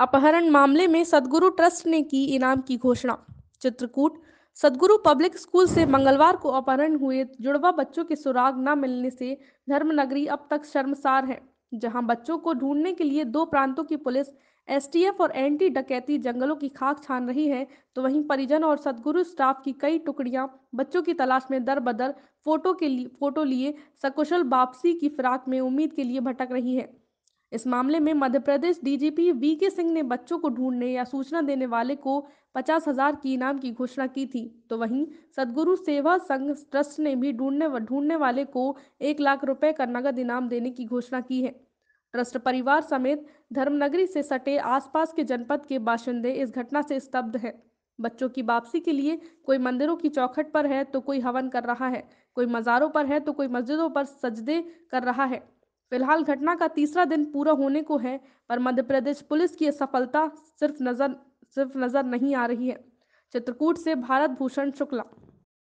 अपहरण मामले में सदगुरु ट्रस्ट ने की इनाम की घोषणा चित्रकूट सदगुरु पब्लिक स्कूल से मंगलवार को अपहरण हुए जुड़वा बच्चों के सुराग न मिलने से धर्मनगरी अब तक शर्मसार है जहां बच्चों को ढूंढने के लिए दो प्रांतों की पुलिस एसटीएफ और एंटी डकैती जंगलों की खाक छान रही है तो वहीं परिजन और सदगुरु स्टाफ की कई टुकड़ियां बच्चों की तलाश में दर बदर फोटो के लिए फोटो लिए सकुशल वापसी की फिराक में उम्मीद के लिए भटक रही है इस मामले में मध्य प्रदेश डीजीपी वी के सिंह ने बच्चों को ढूंढने या सूचना देने वाले को पचास हजार की इनाम की घोषणा की थी तो वहीं सदगुरु सेवा संघ ट्रस्ट ने भी ढूंढने ढूंढने वाले को एक लाख रुपए का नगद इनाम देने की घोषणा की है ट्रस्ट परिवार समेत धर्मनगरी से सटे आसपास के जनपद के बाशिंदे इस घटना से स्तब्ध हैं बच्चों की वापसी के लिए कोई मंदिरों की चौखट पर है तो कोई हवन कर रहा है कोई मज़ारों पर है तो कोई मस्जिदों पर सजदे कर रहा है फिलहाल घटना का तीसरा दिन पूरा होने को है पर मध्य प्रदेश पुलिस की सफलता सिर्फ नजर सिर्फ नजर नहीं आ रही है चित्रकूट से भारत भूषण शुक्ला